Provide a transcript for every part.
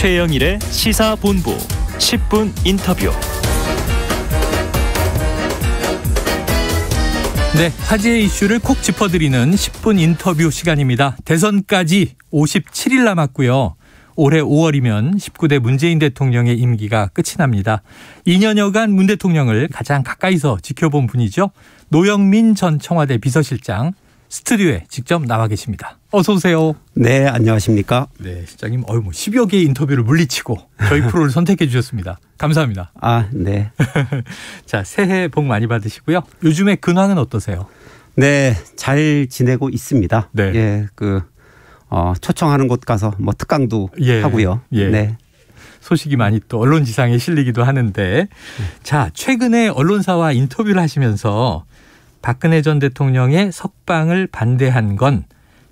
최영일의 시사본부 10분 인터뷰. 네, 화제 의 이슈를 콕 짚어드리는 10분 인터뷰 시간입니다. 대선까지 57일 남았고요. 올해 5월이면 19대 문재인 대통령의 임기가 끝이 납니다. 2년여간 문 대통령을 가장 가까이서 지켜본 분이죠. 노영민 전 청와대 비서실장, 스튜디오에 직접 나와 계십니다. 어서 오세요. 네, 안녕하십니까? 네, 실장님. 어유 뭐 10여 개의 인터뷰를 물리치고 저희 프로를 선택해 주셨습니다. 감사합니다. 아, 네. 자, 새해 복 많이 받으시고요. 요즘에 근황은 어떠세요? 네, 잘 지내고 있습니다. 네. 예, 그 어, 초청하는 곳 가서 뭐 특강도 예, 하고요. 예. 네. 소식이 많이 또 언론 지상에 실리기도 하는데 음. 자, 최근에 언론사와 인터뷰를 하시면서 박근혜 전 대통령의 석방을 반대한 건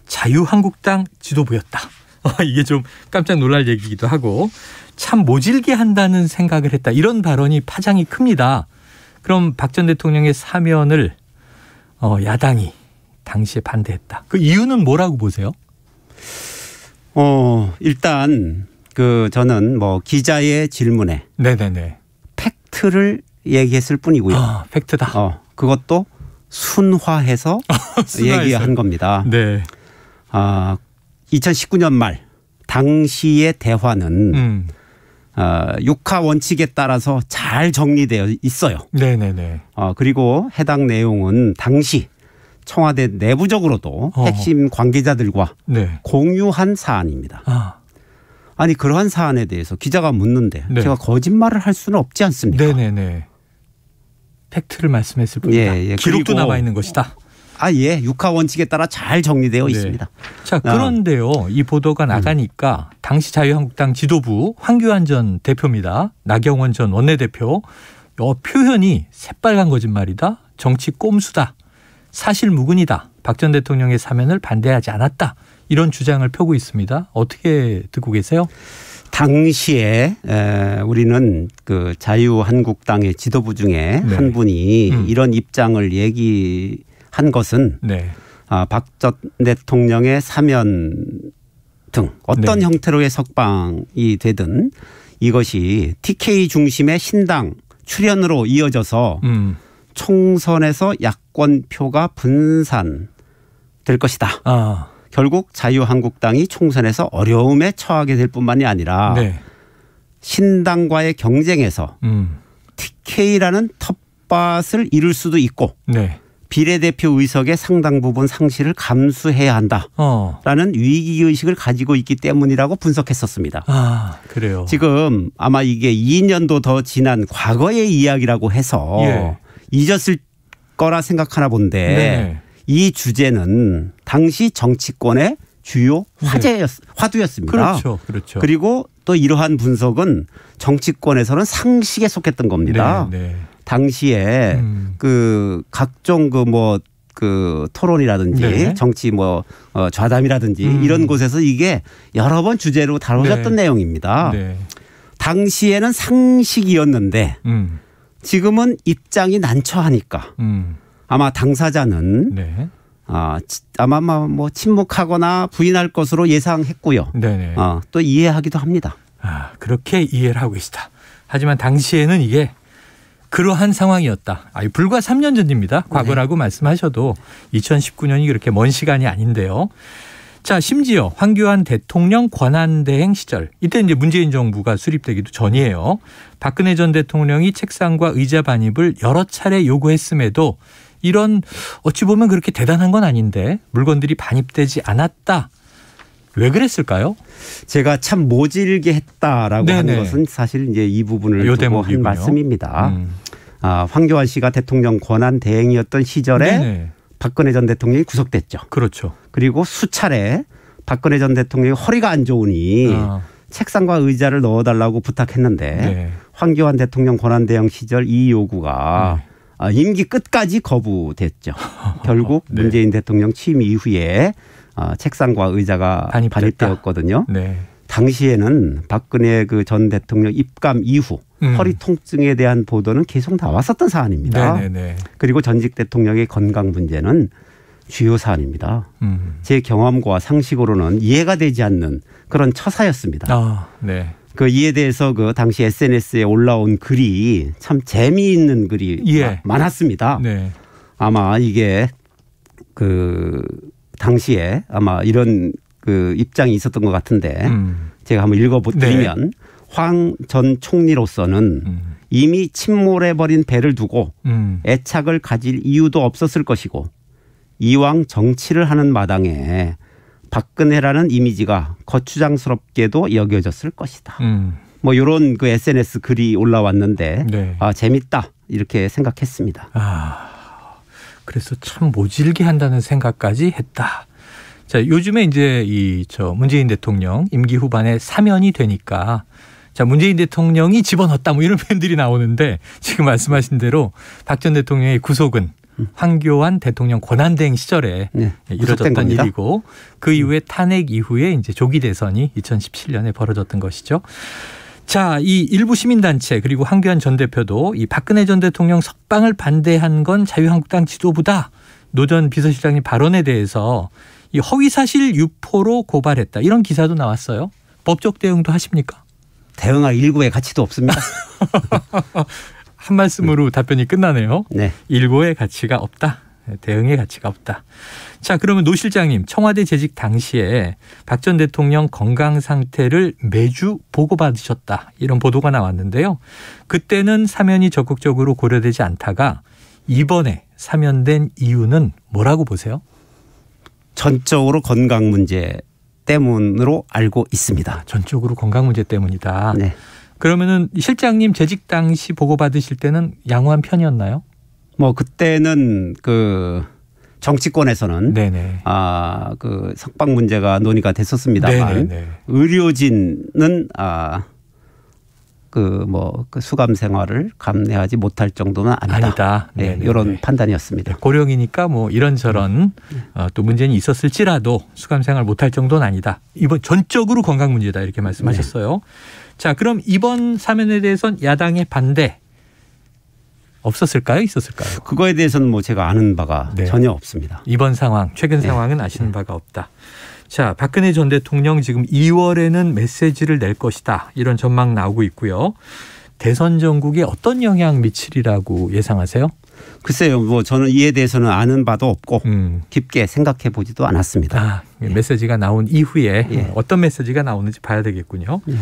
자유한국당 지도부였다. 어, 이게 좀 깜짝 놀랄 얘기기도 하고 참 모질게 한다는 생각을 했다. 이런 발언이 파장이 큽니다. 그럼 박 전 대통령의 사면을 어, 야당이 당시에 반대했다. 그 이유는 뭐라고 보세요? 어, 일단 그 저는 뭐 기자의 질문에 네네네. 팩트를 얘기했을 뿐이고요. 아, 팩트다. 어, 그것도 순화해서 얘기한 겁니다. 네. 아, 2019년 말 당시의 대화는 음. 어, 육하 원칙에 따라서 잘 정리되어 있어요. 네네네. 어, 그리고 해당 내용은 당시 청와대 내부적으로도 어 핵심 관계자들과 네. 공유한 사안입니다. 아. 아니 그러한 사안에 대해서 기자가 묻는데 네. 제가 거짓말을 할 수는 없지 않습니까? 네네네. 팩트를 말씀했을 뿐이다. 예, 예. 기록도 남아 있는 것이다. 아 예, 육하 원칙에 따라 잘 정리되어 네. 있습니다. 자 아. 그런데요, 어. 이 보도가 음. 나가니까 당시 자유한국당 지도부 황교안 전 대표입니다. 나경원 전 원내대표 어, 표현이 새빨간 거짓말이다, 정치 꼼수다, 사실 무근이다, 박 전 대통령의 사면을 반대하지 않았다 이런 주장을 펴고 있습니다. 어떻게 듣고 계세요? 당시에 에, 우리는 그 자유한국당의 지도부 중에 네. 한 분이 음. 이런 입장을 얘기한 것은 네. 아, 박전 대통령의 사면 등 어떤 네. 형태로의 석방이 되든 이것이 TK 중심의 신당 출연으로 이어져서 음. 총선에서 야권표가 분산될 것이다. 아. 결국 자유한국당이 총선에서 어려움에 처하게 될 뿐만이 아니라 네. 신당과의 경쟁에서 음. TK라는 텃밭을 이룰 수도 있고 네. 비례대표 의석의 상당 부분 상실을 감수해야 한다라는 어. 위기 의식을 가지고 있기 때문이라고 분석했었습니다. 아 그래요. 지금 아마 이게 2년도 더 지난 과거의 이야기라고 해서 예. 잊었을 거라 생각하나 본데. 네. 이 주제는 당시 정치권의 주요 네. 화제였 화두였습니다. 그렇죠. 그렇죠. 그리고 또 이러한 분석은 정치권에서는 상식에 속했던 겁니다. 네, 네. 당시에 음. 그 각종 그 뭐 그 토론이라든지 네. 정치 뭐 어, 좌담이라든지 음. 이런 곳에서 이게 여러 번 주제로 다뤄졌던 네. 내용입니다. 네. 당시에는 상식이었는데 음. 지금은 입장이 난처하니까 음. 아마 당사자는 네. 아, 아마 뭐, 뭐 침묵하거나 부인할 것으로 예상했고요. 네네. 네. 아, 또 이해하기도 합니다. 아, 그렇게 이해를 하고 계다 하지만 당시에는 이게 그러한 상황이었다. 아, 불과 3년 전입니다. 네. 과거라고 네. 말씀하셔도 2019년이 그렇게 먼 시간이 아닌데요. 자, 심지어 황교안 대통령 권한대행 시절, 이때 이제 문재인 정부가 수립되기도 전이에요. 박근혜 전 대통령이 책상과 의자 반입을 여러 차례 요구했음에도 이런 어찌 보면 그렇게 대단한 건 아닌데 물건들이 반입되지 않았다. 왜 그랬을까요? 제가 참 모질게 했다라고 네네. 하는 것은 사실 이제 이 부분을 요 두고 한 말씀입니다. 음. 아, 황교안 씨가 대통령 권한 대행이었던 시절에 네네. 박근혜 전 대통령이 구속됐죠. 그렇죠. 그리고 수차례 박근혜 전 대통령이 허리가 안 좋으니 아. 책상과 의자를 넣어달라고 부탁했는데 네. 황교안 대통령 권한 대행 시절 이 요구가 네. 아, 임기 끝까지 거부됐죠. 결국 네. 문재인 대통령 취임 이후에 아, 책상과 의자가 반입되었거든요. 네. 당시에는 박근혜 그 전 대통령 입감 이후 음. 허리 통증에 대한 보도는 계속 나왔었던 사안입니다. 네네네. 그리고 전직 대통령의 건강 문제는 주요 사안입니다. 음. 제 경험과 상식으로는 이해가 되지 않는 그런 처사였습니다. 아, 네. 그 이에 대해서 그 당시 SNS에 올라온 글이 참 재미있는 글이 예. 많았습니다. 네. 아마 이게 그 당시에 아마 이런 그 입장이 있었던 것 같은데 음. 제가 한번 읽어드리면 보 네. 황전 총리로서는 음. 이미 침몰해버린 배를 두고 음. 애착을 가질 이유도 없었을 것이고 이왕 정치를 하는 마당에 박근혜라는 이미지가 거추장스럽게도 여겨졌을 것이다. 음. 뭐 이런 그 SNS 글이 올라왔는데 네. 아 재밌다 이렇게 생각했습니다. 아 그래서 참 모질게 한다는 생각까지 했다. 자 요즘에 이제 이 저 문재인 대통령 임기 후반에 사면이 되니까 자 문재인 대통령이 집어넣었다 뭐 이런 팬들이 나오는데 지금 말씀하신 대로 박 전 대통령의 구속은 황교안 대통령 권한대행 시절에 네, 예, 이어졌던 일이고 그 이후에 탄핵 이후에 이제 조기 대선이 2017년에 벌어졌던 것이죠. 자, 이 일부 시민단체 그리고 황교안 전 대표도 이 박근혜 전 대통령 석방을 반대한 건 자유한국당 지도부다. 노전 비서실장님 발언에 대해서 이 허위사실 유포로 고발했다. 이런 기사도 나왔어요. 법적 대응도 하십니까? 대응할 일구의 가치도 없습니다. 한 말씀으로 음. 답변이 끝나네요. 네. 일고의 가치가 없다. 대응의 가치가 없다. 자, 그러면 노 실장님, 청와대 재직 당시에 박 전 대통령 건강 상태를 매주 보고받으셨다. 이런 보도가 나왔는데요. 그때는 사면이 적극적으로 고려되지 않다가 이번에 사면된 이유는 뭐라고 보세요? 전적으로 건강 문제 때문으로 알고 있습니다. 아, 전적으로 건강 문제 때문이다. 네. 그러면은 실장님 재직 당시 보고 받으실 때는 양호한 편이었나요? 뭐 그때는 그 정치권에서는 아그 석방 문제가 논의가 됐었습니다만 네네. 의료진은 아 그뭐 그 수감 생활을 감내하지 못할 정도는 아니다. 아니다. 예, 네, 네 이런 판단이었습니다. 고령이니까 뭐 이런저런 음, 음. 어, 또 문제는 있었을지라도 수감 생활 못할 정도는 아니다. 이번 전적으로 건강 문제다 이렇게 말씀하셨어요. 네. 자, 그럼 이번 사면에 대해선 야당의 반대 없었을까요? 있었을까요? 그거에 대해서는 뭐 제가 아는 바가 네. 전혀 없습니다. 이번 상황, 최근 네. 상황은 아시는 네. 바가 없다. 자, 박근혜 전 대통령 지금 2월에는 메시지를 낼 것이다. 이런 전망 나오고 있고요. 대선 전국에 어떤 영향 미칠이라고 예상하세요? 글쎄요, 뭐 저는 이에 대해서는 아는 바도 없고 음. 깊게 생각해 보지도 않았습니다. 아, 예, 예. 메시지가 나온 이후에 예. 어떤 메시지가 나오는지 봐야 되겠군요. 예.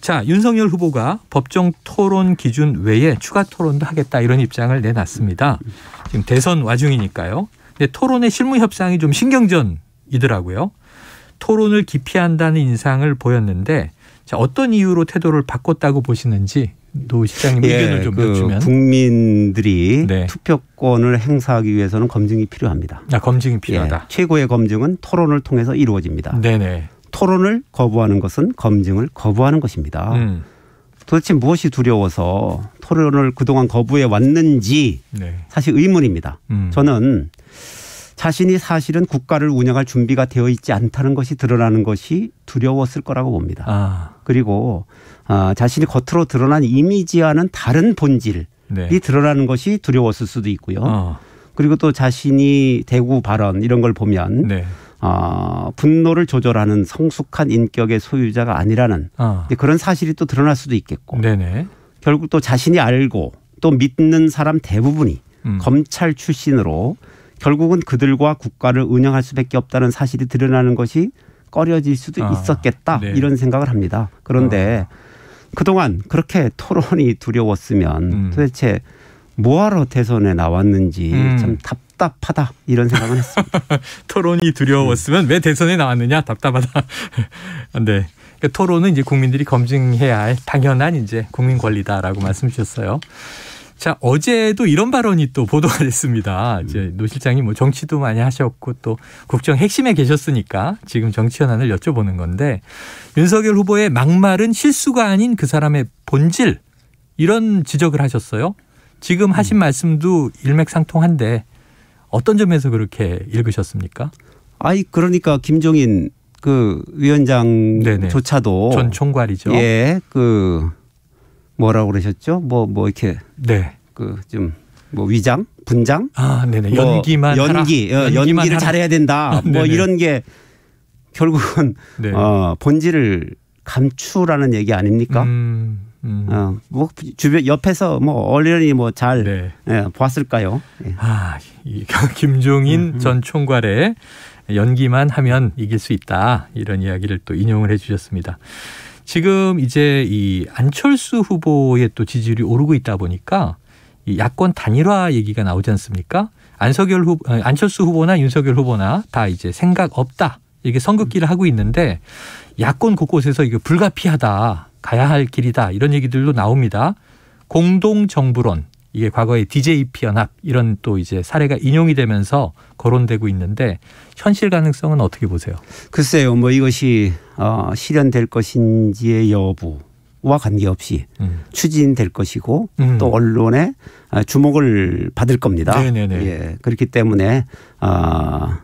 자, 윤석열 후보가 법정 토론 기준 외에 추가 토론도 하겠다 이런 입장을 내놨습니다. 지금 대선 와중이니까요. 근데 토론의 실무 협상이 좀 신경전이더라고요. 토론을 기피한다는 인상을 보였는데 자, 어떤 이유로 태도를 바꿨다고 보시는지 노 시장님 예, 의견을 좀 그 여쭈면 국민들이 네. 투표권을 행사하기 위해서는 검증이 필요합니다. 아, 검증이 필요하다. 예, 최고의 검증은 토론을 통해서 이루어집니다. 네네. 토론을 거부하는 것은 검증을 거부하는 것입니다. 음. 도대체 무엇이 두려워서 토론을 그동안 거부해 왔는지 네. 사실 의문입니다. 음. 저는 자신이 사실은 국가를 운영할 준비가 되어 있지 않다는 것이 드러나는 것이 두려웠을 거라고 봅니다. 아. 그리고 아, 자신이 겉으로 드러난 이미지와는 다른 본질이 네. 드러나는 것이 두려웠을 수도 있고요. 어. 그리고 또 자신이 대구 발언 이런 걸 보면 네. 어, 분노를 조절하는 성숙한 인격의 소유자가 아니라는 어. 그런 사실이 또 드러날 수도 있겠고 네네. 결국 또 자신이 알고 또 믿는 사람 대부분이 음. 검찰 출신으로 결국은 그들과 국가를 운영할 수밖에 없다는 사실이 드러나는 것이 꺼려질 수도 아, 있었겠다 네. 이런 생각을 합니다. 그런데 어. 그동안 그렇게 토론이 두려웠으면 음. 도대체 뭐하러 대선에 나왔는지 음. 참 답답하다 이런 생각을 했습니다. 토론이 두려웠으면 음. 왜 대선에 나왔느냐 답답하다. 네. 그러 그러니까 토론은 이제 국민들이 검증해야 할 당연한 이제 국민 권리다라고 말씀 주셨어요. 자, 어제도 이런 발언이 또 보도가 됐습니다. 음. 이제 노 실장이 뭐 정치도 많이 하셨고 또 국정 핵심에 계셨으니까 지금 정치 현안을 여쭤보는 건데 윤석열 후보의 막말은 실수가 아닌 그 사람의 본질 이런 지적을 하셨어요. 지금 하신 음. 말씀도 일맥상통한데 어떤 점에서 그렇게 읽으셨습니까? 아이 그러니까 김종인 그 위원장조차도 전 총괄이죠. 예, 그 뭐라고 그러셨죠? 뭐뭐 뭐 이렇게 네. 그 좀 뭐 위장, 분장, 아, 네네. 뭐 연기만 연기, 하라. 연기 어, 연기를 하라. 잘해야 된다. 아, 뭐 이런 게 결국은 네. 어, 본질을 감추라는 얘기 아닙니까? 음, 음. 어, 뭐 주변 옆에서 뭐 얼른히 뭐잘 네. 예, 보았을까요? 예. 아, 이, 김종인 음, 음, 전 총괄의 연기만 하면 이길 수 있다 이런 이야기를 또 인용을 해주셨습니다. 지금 이제 이 안철수 후보의 또 지지율이 오르고 있다 보니까 이 야권 단일화 얘기가 나오지 않습니까? 안석열 후 아, 안철수 후보나 윤석열 후보나 다 이제 생각 없다. 이게 선긋기를 하고 있는데 야권 곳곳에서 이거 불가피하다. 가야 할 길이다. 이런 얘기들도 나옵니다. 공동 정부론 이게 과거에 DJP 연합 이런 또 이제 사례가 인용이 되면서 거론되고 있는데 현실 가능성은 어떻게 보세요? 글쎄요, 뭐 이것이 어, 실현될 것인지의 여부. 와 관계없이 음. 추진될 것이고 음. 또 언론의 아, 주목을 받을 겁니다. 네네네. 예, 그렇기 때문에 아 어,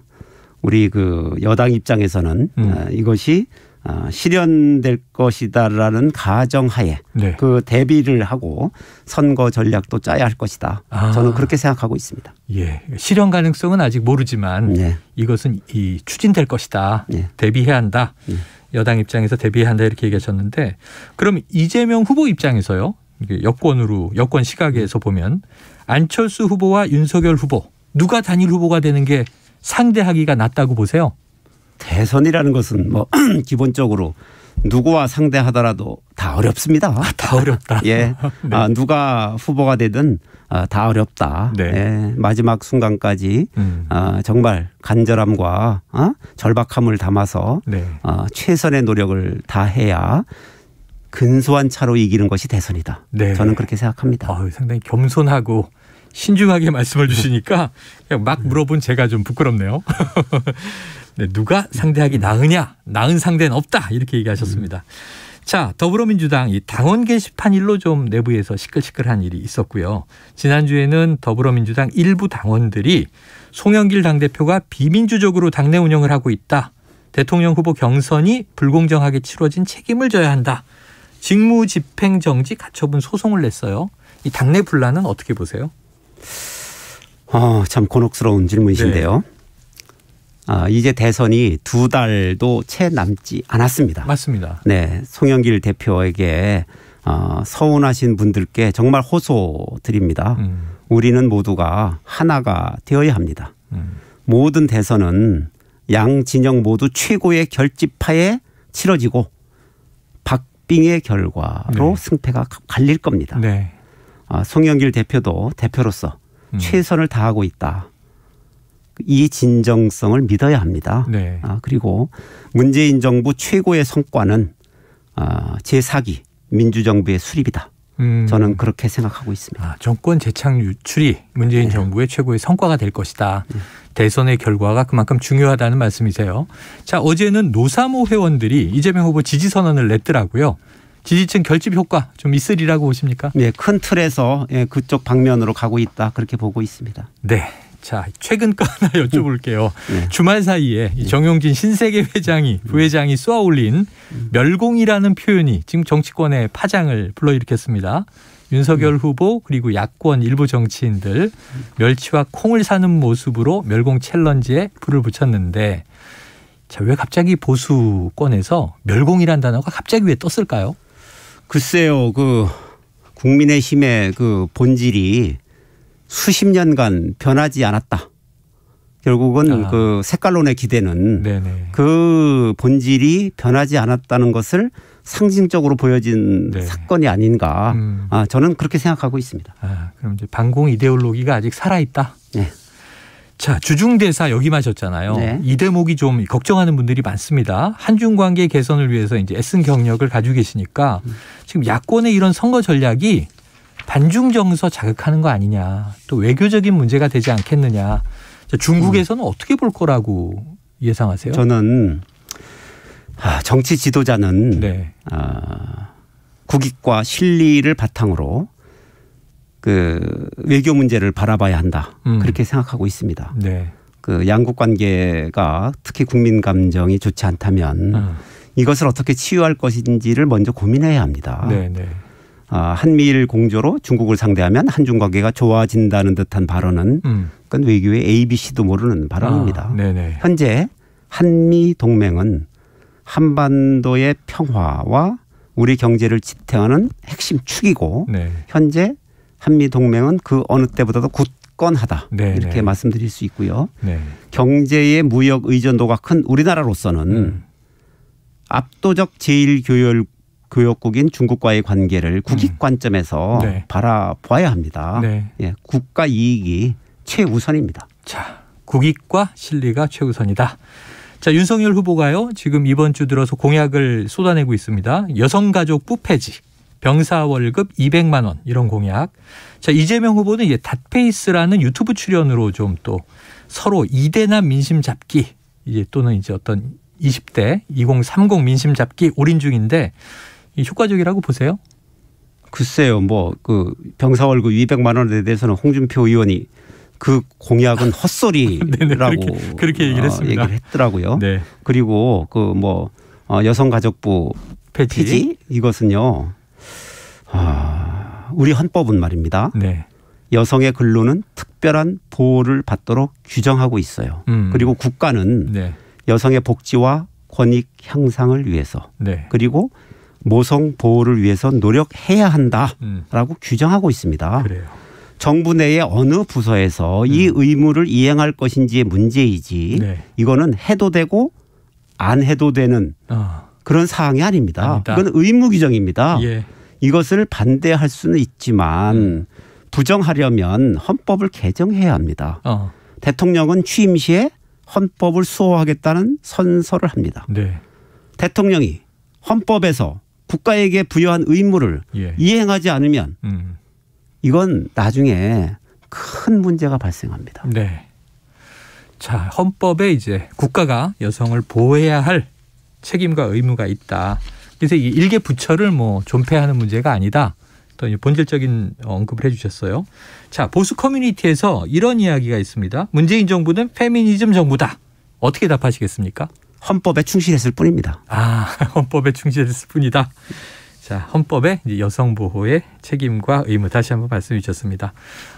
우리 그 여당 입장에서는 음. 아, 이것이 어, 실현될 것이다라는 가정하에 네. 그 대비를 하고 선거 전략도 짜야 할 것이다. 아. 저는 그렇게 생각하고 있습니다. 예, 실현 가능성은 아직 모르지만 네. 이것은 이 추진될 것이다. 네. 대비해야 한다. 네. 여당 입장에서 대비해야 한다 이렇게 얘기하셨는데 그럼 이재명 후보 입장에서요. 여권으로 여권 시각에서 보면 안철수 후보와 윤석열 후보 누가 단일 후보가 되는 게 상대하기가 낫다고 보세요? 대선이라는 것은 뭐 기본적으로 누구와 상대하더라도 다 어렵습니다. 아, 다 어렵다. 예. 네. 아, 누가 후보가 되든 아, 다 어렵다. 네. 예. 마지막 순간까지 음. 아, 정말 간절함과 아? 절박함을 담아서 네. 아, 최선의 노력을 다해야 근소한 차로 이기는 것이 대선이다. 네. 저는 그렇게 생각합니다. 아, 상당히 겸손하고 신중하게 말씀을 주시니까 그냥 막 물어본 제가 좀 부끄럽네요. 네, 누가 상대하기 나으냐? 나은 상대는 없다. 이렇게 얘기하셨습니다. 음. 자, 더불어민주당 이 당원 게시판 일로 좀 내부에서 시끌시끌한 일이 있었고요. 지난주에는 더불어민주당 일부 당원들이 송영길 당대표가 비민주적으로 당내 운영을 하고 있다. 대통령 후보 경선이 불공정하게 치러진 책임을 져야 한다. 직무 집행 정지 가처분 소송을 냈어요. 이 당내 분란은 어떻게 보세요? 아, 참 곤혹스러운 질문이신데요. 네. 아, 이제 대선이 두 달도 채 남지 않았습니다. 맞습니다. 네, 송영길 대표에게 어, 서운하신 분들께 정말 호소드립니다. 음. 우리는 모두가 하나가 되어야 합니다. 음. 모든 대선은 양 진영 모두 최고의 결집파에 치러지고 박빙의 결과로 네. 승패가 갈릴 겁니다. 네. 아, 송영길 대표도 대표로서 음. 최선을 다하고 있다. 이 진정성을 믿어야 합니다. 네. 아, 그리고 문재인 정부 최고의 성과는 아, 제4기 민주정부의 수립이다. 음. 저는 그렇게 생각하고 있습니다. 아, 정권 재창 유출이 문재인 네. 정부의 최고의 성과가 될 것이다. 네. 대선의 결과가 그만큼 중요하다는 말씀이세요. 자, 어제는 노사모 회원들이 이재명 후보 지지 선언을 냈더라고요. 지지층 결집 효과 좀 있으리라고 보십니까? 네, 큰 틀에서 예, 그쪽 방면으로 가고 있다. 그렇게 보고 있습니다. 네. 자, 최근 거 하나 여쭤볼게요. 네. 주말 사이에 네. 정용진 신세계 회장이 음. 부회장이 쏘아 올린 멸공이라는 표현이 지금 정치권의 파장을 불러일으켰습니다. 윤석열 음. 후보 그리고 야권 일부 정치인들 음. 멸치와 콩을 사는 모습으로 멸공 챌린지에 불을 붙였는데 자, 왜 갑자기 보수권에서 멸공이란 단어가 갑자기 왜 떴을까요? 글쎄요. 그 국민의힘의 그 본질이 수십 년간 변하지 않았다. 결국은 아. 그 색깔론의 기대는 네네. 그 본질이 변하지 않았다는 것을 상징적으로 보여진 네. 사건이 아닌가. 음. 아, 저는 그렇게 생각하고 있습니다. 아, 그럼 이제 반공 이데올로기가 아직 살아있다. 네. 자, 주중대사 여기 마셨잖아요 네. 이 대목이 좀 걱정하는 분들이 많습니다. 한중 관계 개선을 위해서 이제 애쓴 경력을 가지고 계시니까 음. 지금 야권의 이런 선거 전략이 반중 정서 자극하는 거 아니냐 또 외교적인 문제가 되지 않겠느냐 중국에서는 음. 어떻게 볼 거라고 예상하세요? 저는 아, 정치 지도자는 네. 아, 국익과 실리를 바탕으로 그 외교 문제를 바라봐야 한다 음. 그렇게 생각하고 있습니다. 네. 그 양국 관계가 특히 국민 감정이 좋지 않다면 음. 이것을 어떻게 치유할 것인지를 먼저 고민해야 합니다. 네, 네. 아, 한미일 공조로 중국을 상대하면 한중 관계가 좋아진다는 듯한 발언은 음. 그건 외교의 ABC도 모르는 발언입니다. 아, 현재 한미 동맹은 한반도의 평화와 우리 경제를 지탱하는 핵심 축이고 네. 현재 한미 동맹은 그 어느 때보다도 굳건하다 네, 이렇게 말씀드릴 수 있고요. 네. 경제의 무역 의존도가 큰 우리나라로서는 음. 압도적 제일 교열 교역국인 중국과의 관계를 음. 국익 관점에서 네. 바라봐야 합니다. 네. 예, 국가 이익이 최우선입니다. 자, 국익과 실리가 최우선이다. 자, 윤석열 후보가요. 지금 이번 주 들어서 공약을 쏟아내고 있습니다. 여성가족부 폐지, 병사 월급 200만 원 이런 공약. 자, 이재명 후보는 이제 닷페이스라는 유튜브 출연으로 좀 또 서로 이대남 민심 잡기 이제 또는 이제 어떤 20대 2030 민심 잡기 올인 중인데 효과적이라고 보세요? 글쎄요, 뭐 그 병사 월급 200만 원에 대해서는 홍준표 의원이 그 공약은 헛소리라고 네, 네, 네, 그렇게, 그렇게, 어, 얘기를 했습니다. 어, 얘기를 했더라고요. 네. 그리고 그뭐 어, 여성가족부 폐지? 폐지? 이것은요. 아, 우리 헌법은 말입니다. 네. 여성의 근로는 특별한 보호를 받도록 규정하고 있어요. 음. 그리고 국가는 네. 여성의 복지와 권익 향상을 위해서 그리고 모성 보호를 위해서 노력해야 한다라고 음. 규정하고 있습니다. 그래요. 정부 내의 어느 부서에서 음. 이 의무를 이행할 것인지의 문제이지 네. 이거는 해도 되고 안 해도 되는 어. 그런 사항이 아닙니다. 아니다. 그건 의무 규정입니다. 예. 이것을 반대할 수는 있지만 음. 부정하려면 헌법을 개정해야 합니다. 어. 대통령은 취임 시에 헌법을 수호하겠다는 선서를 합니다. 네. 대통령이 헌법에서 국가에게 부여한 의무를 예. 이행하지 않으면 음. 이건 나중에 큰 문제가 발생합니다. 네. 자, 헌법에 이제 국가가 여성을 보호해야 할 책임과 의무가 있다. 그래서 이 일개 부처를 뭐 존폐하는 문제가 아니다. 또 본질적인 언급을 해주셨어요. 자, 보수 커뮤니티에서 이런 이야기가 있습니다. 문재인 정부는 페미니즘 정부다. 어떻게 답하시겠습니까? 헌법에 충실했을 뿐입니다. 아, 헌법에 충실했을 뿐이다. 자, 헌법의 여성 보호의 책임과 의무 다시 한번 말씀해 주셨습니다.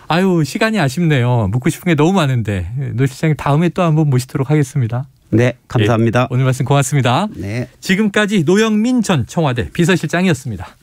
아유, 시간이 아쉽네요. 묻고 싶은 게 너무 많은데 노 실장님 다음에 또 한번 모시도록 하겠습니다. 네, 감사합니다. 예, 오늘 말씀 고맙습니다. 네. 지금까지 노영민 전 청와대 비서실장이었습니다.